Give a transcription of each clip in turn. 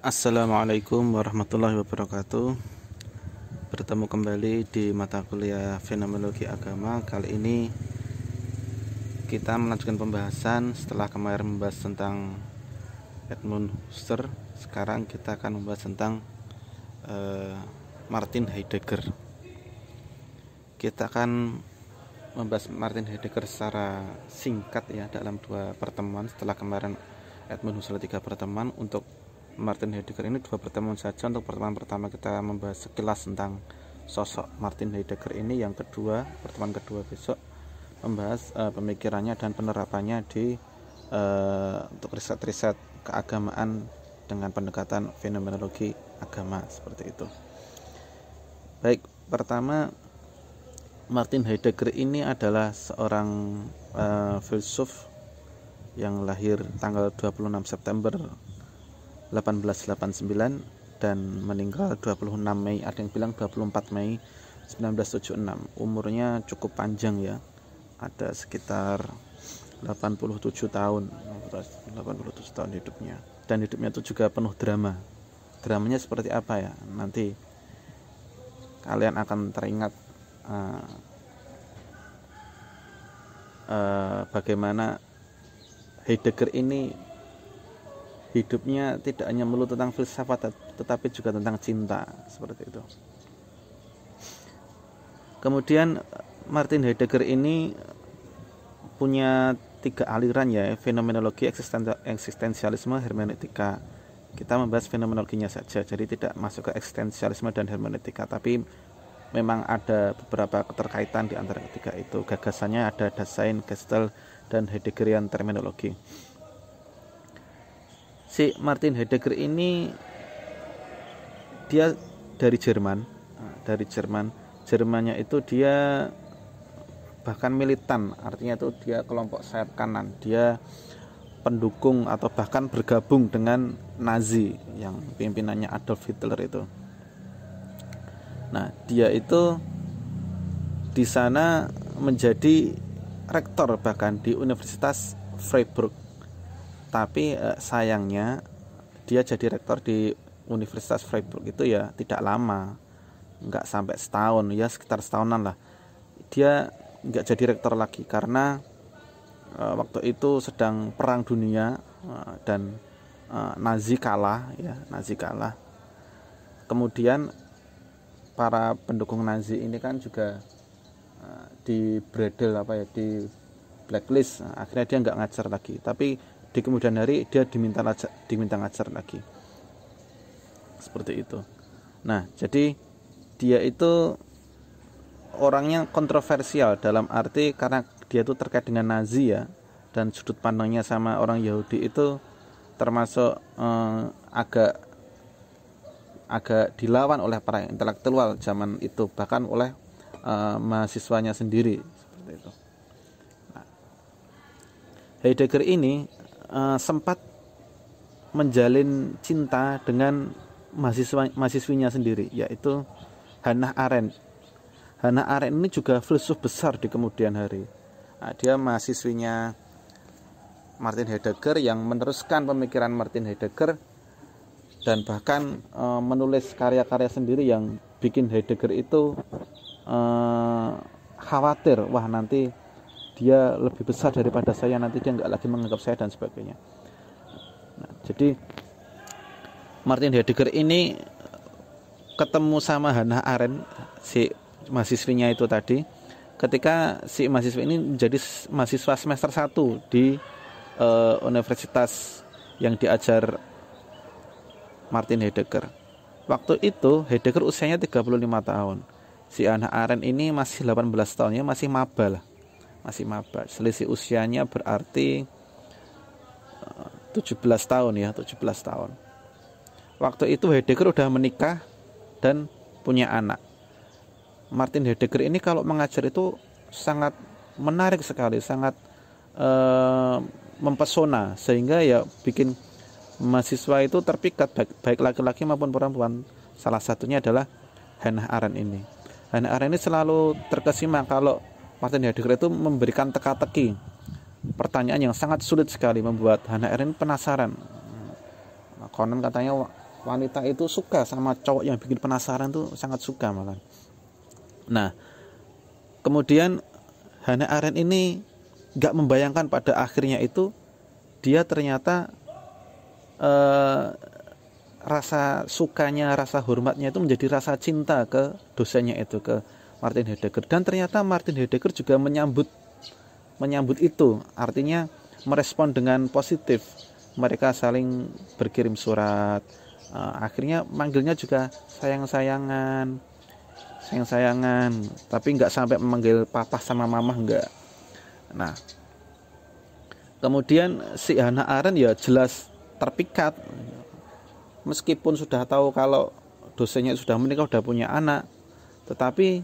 Assalamualaikum warahmatullahi wabarakatuh Bertemu kembali di mata kuliah Fenomenologi Agama Kali ini kita melanjutkan pembahasan setelah kemarin membahas tentang Edmund Husserl Sekarang kita akan membahas tentang uh, Martin Heidegger Kita akan membahas Martin Heidegger secara singkat ya dalam dua pertemuan setelah kemarin Edmund Husserl tiga pertemuan untuk Martin Heidegger ini dua pertemuan saja untuk pertemuan pertama kita membahas sekilas tentang sosok Martin Heidegger ini yang kedua pertemuan kedua besok membahas uh, pemikirannya dan penerapannya di uh, untuk riset-riset keagamaan dengan pendekatan fenomenologi agama seperti itu. Baik, pertama Martin Heidegger ini adalah seorang uh, filsuf yang lahir tanggal 26 September 1889 dan meninggal 26 Mei ada yang bilang 24 Mei 1976 umurnya cukup panjang ya ada sekitar 87 tahun 87 tahun hidupnya dan hidupnya itu juga penuh drama dramanya seperti apa ya nanti kalian akan teringat uh, uh, bagaimana Heidegger ini hidupnya tidak hanya melulu tentang filsafat tetapi juga tentang cinta seperti itu. Kemudian Martin Heidegger ini punya tiga aliran ya, fenomenologi eksistensialisme, hermeneutika. Kita membahas fenomenologinya saja, jadi tidak masuk ke eksistensialisme dan hermeneutika, tapi memang ada beberapa keterkaitan di antara ketiga itu. Gagasannya ada Dasein, Gestel, dan Heideggerian terminologi si Martin Heidegger ini dia dari Jerman ah, dari Jerman Jermannya itu dia bahkan militan artinya itu dia kelompok sayap kanan dia pendukung atau bahkan bergabung dengan Nazi yang pimpinannya Adolf Hitler itu nah dia itu di sana menjadi rektor bahkan di Universitas Freiburg tapi uh, sayangnya dia jadi rektor di Universitas Freiburg itu ya tidak lama nggak sampai setahun ya sekitar setahunan lah dia nggak jadi rektor lagi karena uh, waktu itu sedang perang dunia uh, dan uh, Nazi kalah ya Nazi kalah kemudian para pendukung Nazi ini kan juga uh, di bredel apa ya di blacklist akhirnya dia nggak ngajar lagi tapi di kemudian hari dia diminta ngajar, diminta ngajar lagi seperti itu nah jadi dia itu orangnya kontroversial dalam arti karena dia itu terkait dengan Nazi ya dan sudut pandangnya sama orang Yahudi itu termasuk eh, agak agak dilawan oleh para intelektual zaman itu bahkan oleh eh, mahasiswanya sendiri seperti itu. Nah, Heidegger ini Eh, sempat menjalin cinta dengan mahasiswa mahasiswinya sendiri yaitu Hannah Arendt. Hannah Arendt ini juga filsuf besar di kemudian hari. Nah, dia mahasiswinya Martin Heidegger yang meneruskan pemikiran Martin Heidegger dan bahkan e, menulis karya-karya sendiri yang bikin Heidegger itu e, khawatir wah nanti dia lebih besar daripada saya nanti dia nggak lagi menganggap saya dan sebagainya nah, jadi Martin Heidegger ini ketemu sama Hannah Arendt si mahasiswinya itu tadi ketika si mahasiswa ini menjadi mahasiswa semester 1 di uh, universitas yang diajar Martin Heidegger. Waktu itu Heidegger usianya 35 tahun. Si Hannah Arendt ini masih 18 tahunnya masih mabal. lah masih maba selisih usianya berarti 17 eh, tahun ya 17 tahun waktu itu Heidegger udah menikah dan punya anak Martin Heidegger ini kalau mengajar itu sangat menarik sekali sangat eh, mempesona sehingga ya bikin mahasiswa itu terpikat baik laki-laki maupun perempuan salah satunya adalah Hannah Arendt ini Hannah Arendt ini selalu terkesima kalau Martin Heidegger itu memberikan teka-teki pertanyaan yang sangat sulit sekali membuat Hannah Arendt penasaran. Konon nah, katanya wanita itu suka sama cowok yang bikin penasaran tuh sangat suka malah. Nah, kemudian Hannah Arendt ini nggak membayangkan pada akhirnya itu dia ternyata eh, rasa sukanya, rasa hormatnya itu menjadi rasa cinta ke dosennya itu ke Martin Heidegger dan ternyata Martin Heidegger juga menyambut menyambut itu artinya merespon dengan positif mereka saling berkirim surat eh, akhirnya manggilnya juga sayang-sayangan sayang-sayangan tapi nggak sampai memanggil papa sama mama nggak nah kemudian si Hannah Arendt ya jelas terpikat meskipun sudah tahu kalau dosennya sudah menikah sudah punya anak tetapi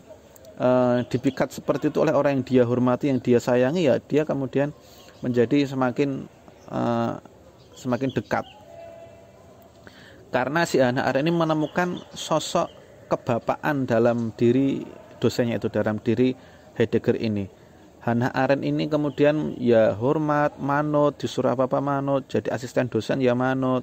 uh, dipikat seperti itu oleh orang yang dia hormati yang dia sayangi ya dia kemudian menjadi semakin uh, semakin dekat karena si anak Arya ini menemukan sosok kebapaan dalam diri dosennya itu dalam diri Heidegger ini Hannah Arendt ini kemudian ya hormat, manut, disuruh apa-apa manut, jadi asisten dosen ya manut,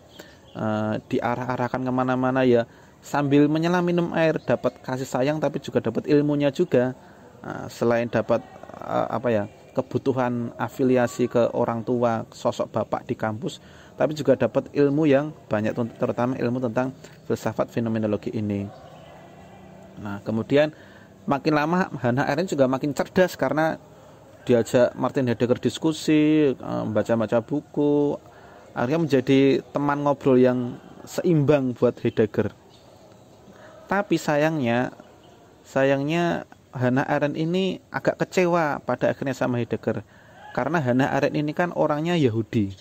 uh, diarah-arahkan kemana-mana ya sambil menyelam minum air dapat kasih sayang tapi juga dapat ilmunya juga ah, selain dapat ah, apa ya kebutuhan afiliasi ke orang tua sosok bapak di kampus tapi juga dapat ilmu yang banyak terutama ilmu tentang filsafat fenomenologi ini nah kemudian makin lama Hannah Arendt juga makin cerdas karena diajak Martin Heidegger diskusi membaca ah, baca buku akhirnya menjadi teman ngobrol yang seimbang buat Heidegger tapi sayangnya sayangnya Hannah Arendt ini agak kecewa pada akhirnya sama Heidegger karena Hannah Arendt ini kan orangnya Yahudi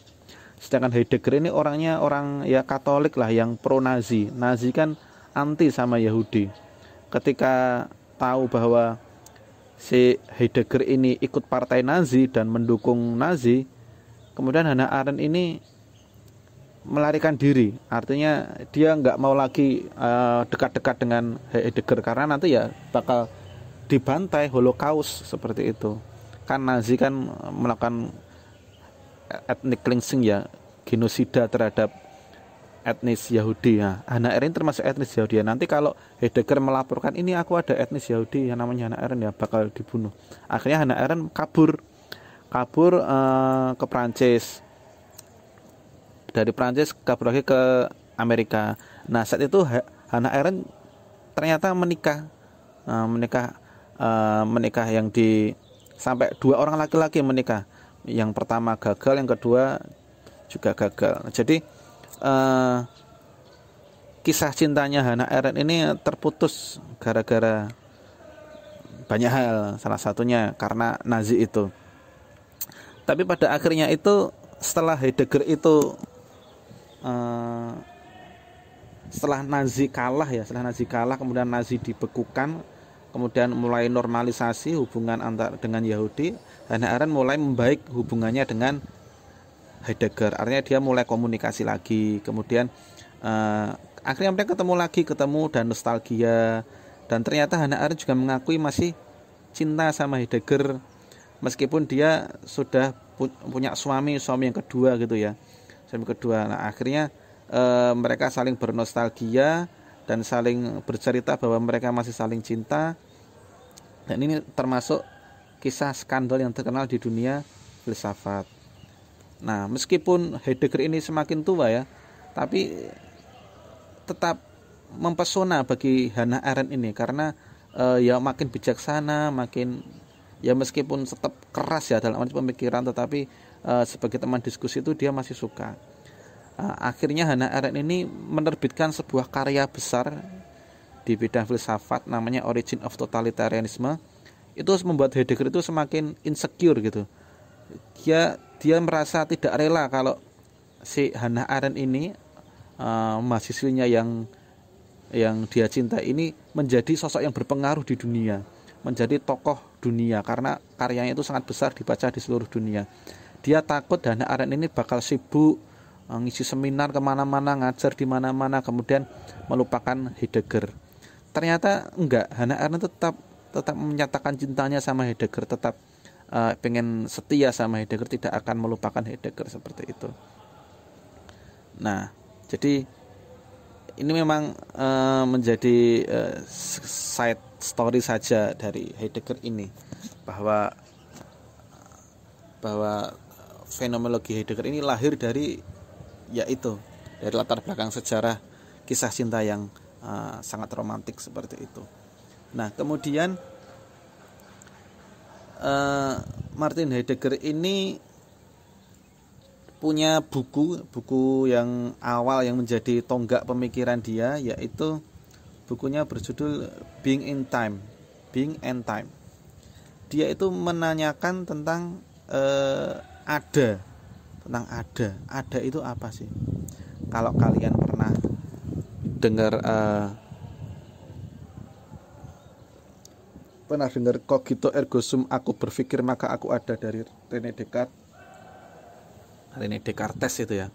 sedangkan Heidegger ini orangnya orang ya Katolik lah yang pro Nazi Nazi kan anti sama Yahudi ketika tahu bahwa si Heidegger ini ikut partai Nazi dan mendukung Nazi kemudian Hannah Arendt ini melarikan diri artinya dia nggak mau lagi eh, dekat-dekat uh, dengan Heidegger karena nanti ya bakal dibantai Holocaust seperti itu kan Nazi kan melakukan etnik cleansing ya genosida terhadap etnis Yahudi ya anak Erin termasuk etnis Yahudi ya. nanti kalau Heidegger melaporkan ini aku ada etnis Yahudi yang namanya anak Erin ya bakal dibunuh akhirnya anak Erin kabur kabur uh, ke Prancis dari Prancis kabur lagi ke Amerika nah saat itu Hannah Arendt ternyata menikah eh, menikah eh, menikah yang di sampai dua orang laki-laki menikah yang pertama gagal yang kedua juga gagal jadi eh, kisah cintanya Hannah Arendt ini terputus gara-gara banyak hal salah satunya karena Nazi itu tapi pada akhirnya itu setelah Heidegger itu Eh, setelah Nazi kalah ya setelah Nazi kalah kemudian Nazi dibekukan kemudian mulai normalisasi hubungan antar dengan Yahudi Hannah Arendt mulai membaik hubungannya dengan Heidegger artinya dia mulai komunikasi lagi kemudian eh, akhirnya mereka ketemu lagi ketemu dan nostalgia dan ternyata Hannah Arendt juga mengakui masih cinta sama Heidegger meskipun dia sudah punya suami suami yang kedua gitu ya suami kedua. Nah, akhirnya e, mereka saling bernostalgia dan saling bercerita bahwa mereka masih saling cinta. Dan ini termasuk kisah skandal yang terkenal di dunia filsafat. Nah, meskipun Heidegger ini semakin tua ya, tapi tetap mempesona bagi Hannah Arendt ini karena e, ya makin bijaksana, makin ya meskipun tetap keras ya dalam arti pemikiran tetapi Eh, sebagai teman diskusi itu dia masih suka eh, akhirnya Hannah Arendt ini menerbitkan sebuah karya besar di bidang filsafat namanya Origin of Totalitarianism itu membuat Heidegger itu semakin insecure gitu dia dia merasa tidak rela kalau si Hannah Arendt ini uh, mahasiswinya yang yang dia cinta ini menjadi sosok yang berpengaruh di dunia menjadi tokoh dunia karena karyanya itu sangat besar dibaca di seluruh dunia dia takut dan Aren ini bakal sibuk eh, ngisi seminar kemana-mana ngajar di mana-mana kemudian melupakan Heidegger ternyata enggak Hannah Arendt tetap tetap menyatakan cintanya sama Heidegger tetap uh, pengen setia sama Heidegger tidak akan melupakan Heidegger seperti itu nah jadi ini memang uh, menjadi uh, side story saja dari Heidegger ini bahwa bahwa fenomenologi Heidegger ini lahir dari yaitu dari latar belakang sejarah kisah cinta yang uh, sangat romantis seperti itu. Nah, kemudian uh, Martin Heidegger ini punya buku buku yang awal yang menjadi tonggak pemikiran dia yaitu bukunya berjudul Being in Time, Being and Time. Dia itu menanyakan tentang eh, ada tentang ada ada itu apa sih kalau kalian pernah dengar uh, pernah dengar kok gitu ergo sum aku berpikir maka aku ada dari Rene Descartes Rene Descartes itu ya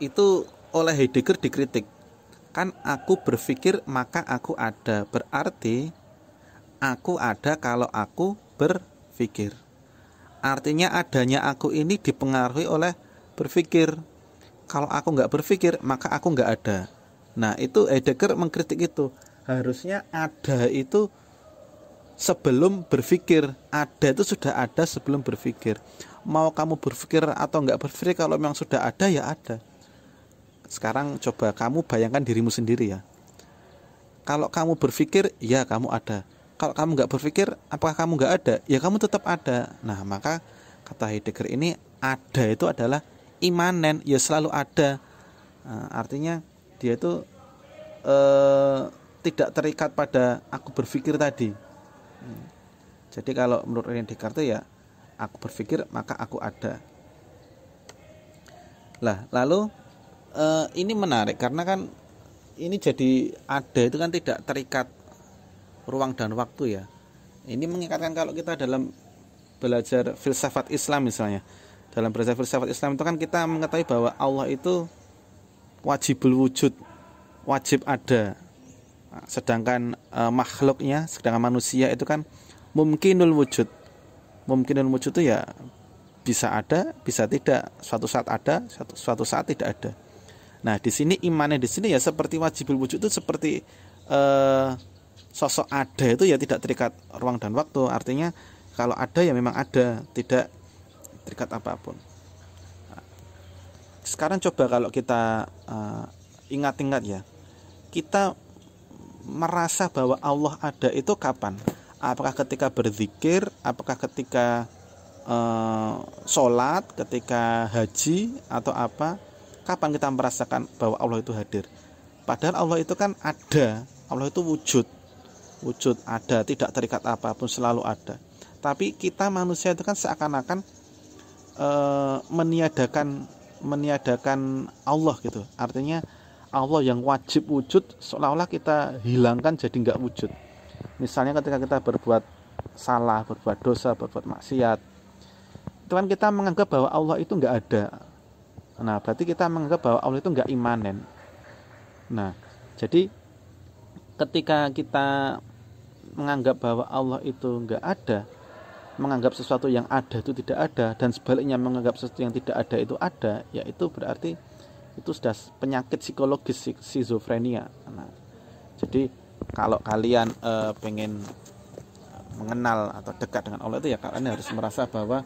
itu oleh Heidegger dikritik kan aku berpikir maka aku ada berarti aku ada kalau aku berpikir Artinya adanya aku ini dipengaruhi oleh berpikir. Kalau aku nggak berpikir, maka aku nggak ada. Nah itu Heidegger mengkritik itu. Harusnya ada itu sebelum berpikir. Ada itu sudah ada sebelum berpikir. Mau kamu berpikir atau nggak berpikir, kalau memang sudah ada ya ada. Sekarang coba kamu bayangkan dirimu sendiri ya. Kalau kamu berpikir, ya kamu ada kalau kamu nggak berpikir apakah kamu nggak ada ya kamu tetap ada nah maka kata Heidegger ini ada itu adalah imanen ya selalu ada nah, artinya dia itu eh, tidak terikat pada aku berpikir tadi hmm. jadi kalau menurut Rene Descartes ya aku berpikir maka aku ada lah lalu eh, ini menarik karena kan ini jadi ada itu kan tidak terikat ruang dan waktu ya ini mengikatkan kalau kita dalam belajar filsafat Islam misalnya dalam belajar filsafat Islam itu kan kita mengetahui bahwa Allah itu wajibul wujud wajib ada sedangkan e, makhluknya sedangkan manusia itu kan mungkinul wujud mungkinul wujud itu ya bisa ada bisa tidak suatu saat ada suatu, suatu saat tidak ada nah di sini imannya di sini ya seperti wajibul wujud itu seperti e, sosok ada itu ya tidak terikat ruang dan waktu artinya kalau ada ya memang ada tidak terikat apapun sekarang coba kalau kita eh, ingat-ingat ya kita merasa bahwa Allah ada itu kapan apakah ketika berzikir apakah ketika uh, sholat ketika haji atau apa kapan kita merasakan bahwa Allah itu hadir padahal Allah itu kan ada Allah itu wujud wujud ada tidak terikat apapun selalu ada tapi kita manusia itu kan seakan-akan e, meniadakan meniadakan Allah gitu artinya Allah yang wajib wujud seolah-olah kita hilangkan jadi nggak wujud misalnya ketika kita berbuat salah berbuat dosa berbuat maksiat itu kan kita menganggap bahwa Allah itu nggak ada nah berarti kita menganggap bahwa Allah itu nggak imanen nah jadi ketika kita menganggap bahwa Allah itu nggak ada, menganggap sesuatu yang ada itu tidak ada dan sebaliknya menganggap sesuatu yang tidak ada itu ada, yaitu berarti itu sudah penyakit psikologis schizofrenia. Nah, jadi kalau kalian e, pengen mengenal atau dekat dengan Allah itu ya kalian harus merasa bahwa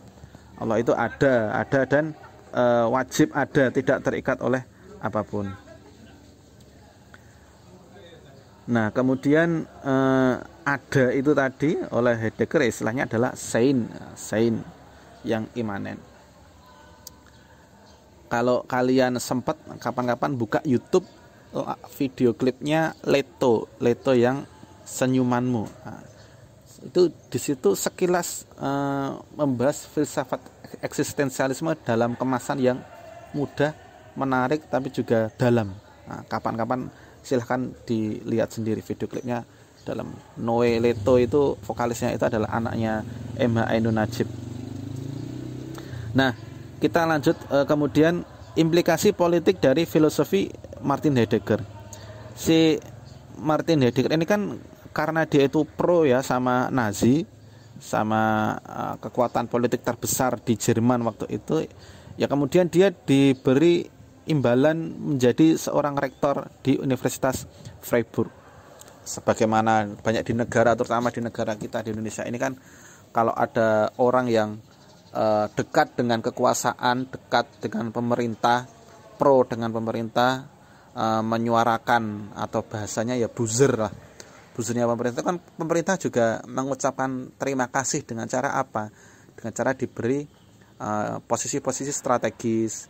Allah itu ada, ada dan e, wajib ada, tidak terikat oleh apapun. Nah, kemudian eh, ada itu tadi oleh Heidegger ya, istilahnya adalah sein, sein yang imanen. Kalau kalian sempat kapan-kapan buka YouTube oh, ah, video klipnya Leto, Leto yang senyumanmu. Nah, itu di situ sekilas eh, membahas filsafat eksistensialisme dalam kemasan yang mudah, menarik tapi juga dalam. Nah, kapan-kapan silahkan dilihat sendiri video klipnya dalam Noe Leto itu vokalisnya itu adalah anaknya MH Ainun Najib nah kita lanjut eh, kemudian implikasi politik dari filosofi Martin Heidegger si Martin Heidegger ini kan karena dia itu pro ya sama Nazi sama eh, kekuatan politik terbesar di Jerman waktu itu ya kemudian dia diberi imbalan menjadi seorang rektor di Universitas Freiburg. Sebagaimana banyak di negara, terutama di negara kita di Indonesia ini kan, kalau ada orang yang uh, dekat dengan kekuasaan, dekat dengan pemerintah, pro dengan pemerintah, uh, menyuarakan atau bahasanya ya buzzer lah. Buzzernya pemerintah kan pemerintah juga mengucapkan terima kasih dengan cara apa? Dengan cara diberi eh, posisi-posisi uh, strategis,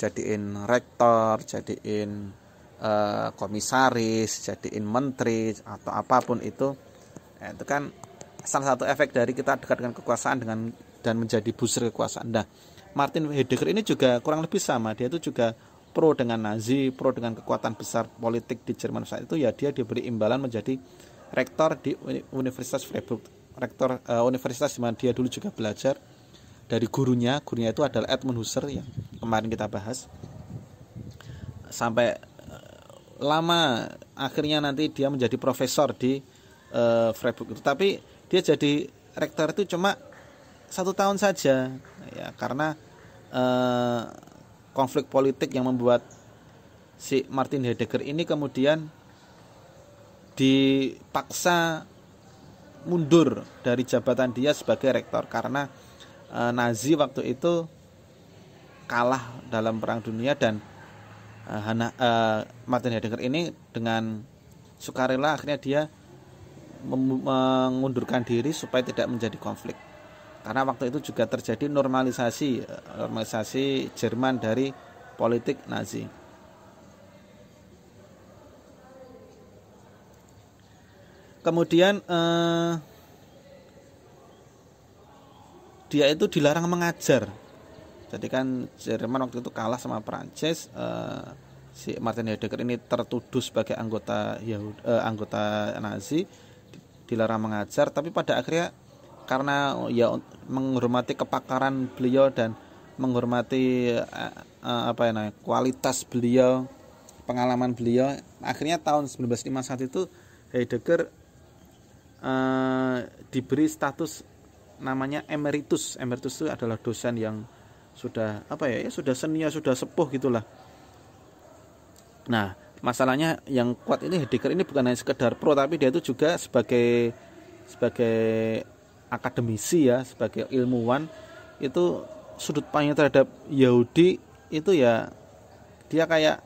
jadiin rektor jadiin uh, komisaris jadiin menteri atau apapun itu ya, itu kan salah satu efek dari kita dekat dengan kekuasaan dengan dan menjadi busur kekuasaan nah Martin Heidegger ini juga kurang lebih sama dia itu juga pro dengan Nazi pro dengan kekuatan besar politik di Jerman saat itu ya dia diberi imbalan menjadi rektor di Universitas Freiburg rektor uh, universitas di mana dia dulu juga belajar dari gurunya gurunya itu adalah Edmund Husser yang kemarin kita bahas sampai eh, lama akhirnya nanti dia menjadi profesor di uh, Freiburg itu tapi dia jadi rektor itu cuma satu tahun saja ya karena uh, konflik politik yang membuat si Martin Heidegger ini kemudian dipaksa mundur dari jabatan dia sebagai rektor karena Eh, Nazi waktu itu kalah dalam perang dunia dan uh, Hana, uh, Martin Heidegger ini dengan sukarela akhirnya dia mengundurkan diri supaya tidak menjadi konflik karena waktu itu juga terjadi normalisasi normalisasi Jerman dari politik Nazi. Kemudian eh, dia itu dilarang mengajar jadi kan Jerman waktu itu kalah sama Prancis uh, si Martin Heidegger ini tertuduh sebagai anggota Yahudi, uh, eh, anggota Nazi dilarang mengajar tapi pada akhirnya karena oh, ya menghormati kepakaran beliau dan menghormati uh, uh, apa ya namanya kualitas beliau pengalaman beliau akhirnya tahun 1951 itu Heidegger uh, diberi status namanya emeritus emeritus itu adalah dosen yang sudah apa ya, ya sudah senior sudah sepuh gitulah nah masalahnya yang kuat ini Heidegger ini bukan hanya sekedar pro tapi dia itu juga sebagai sebagai akademisi ya sebagai ilmuwan itu sudut pandangnya terhadap Yahudi itu ya dia kayak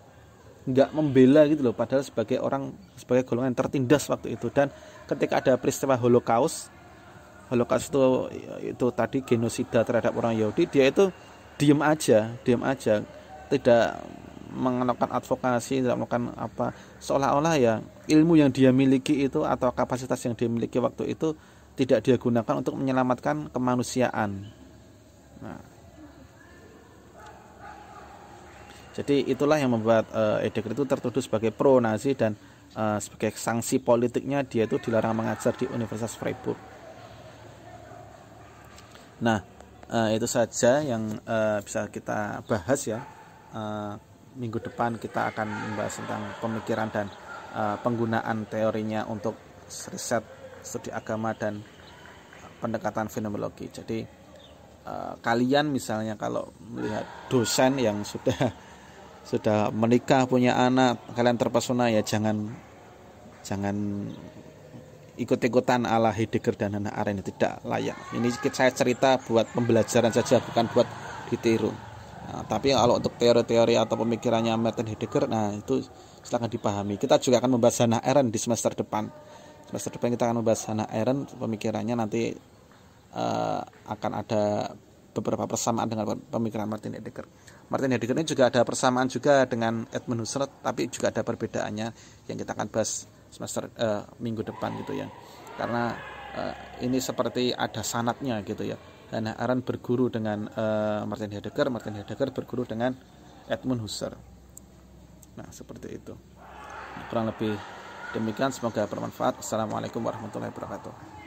nggak membela gitu loh padahal sebagai orang sebagai golongan yang tertindas waktu itu dan ketika ada peristiwa Holocaust Holocaust itu itu tadi genosida terhadap orang Yahudi dia itu diem aja diem aja tidak mengenakan advokasi tidak melakukan apa seolah-olah ya ilmu yang dia miliki itu atau kapasitas yang dia miliki waktu itu tidak dia gunakan untuk menyelamatkan kemanusiaan nah. jadi itulah yang membuat uh, eh, Edeker itu tertuduh sebagai pro Nazi dan uh, sebagai sanksi politiknya dia itu dilarang mengajar di Universitas Freiburg Nah, uh, itu saja yang uh, bisa kita bahas ya. Uh, minggu depan kita akan membahas tentang pemikiran dan uh, penggunaan teorinya untuk riset studi agama dan pendekatan fenomenologi. Jadi uh, kalian misalnya kalau melihat dosen yang sudah sudah menikah punya anak, kalian terpesona ya jangan jangan ikut-ikutan ala Heidegger dan Hannah Arendt tidak layak. Ini sedikit saya cerita buat pembelajaran saja bukan buat ditiru. Nah, tapi kalau untuk teori-teori atau pemikirannya Martin Heidegger, nah itu silahkan dipahami. Kita juga akan membahas Hannah Arendt di semester depan. Semester depan kita akan membahas Hannah Arendt, pemikirannya nanti uh, akan ada beberapa persamaan dengan pemikiran Martin Heidegger. Martin Heidegger ini juga ada persamaan juga dengan Edmund Husserl, tapi juga ada perbedaannya yang kita akan bahas semester uh, minggu depan gitu ya karena uh, ini seperti ada sanatnya gitu ya Dan Aran berguru dengan uh, Martin Heidegger Martin Heidegger berguru dengan Edmund Husserl nah seperti itu kurang lebih demikian semoga bermanfaat assalamualaikum warahmatullahi wabarakatuh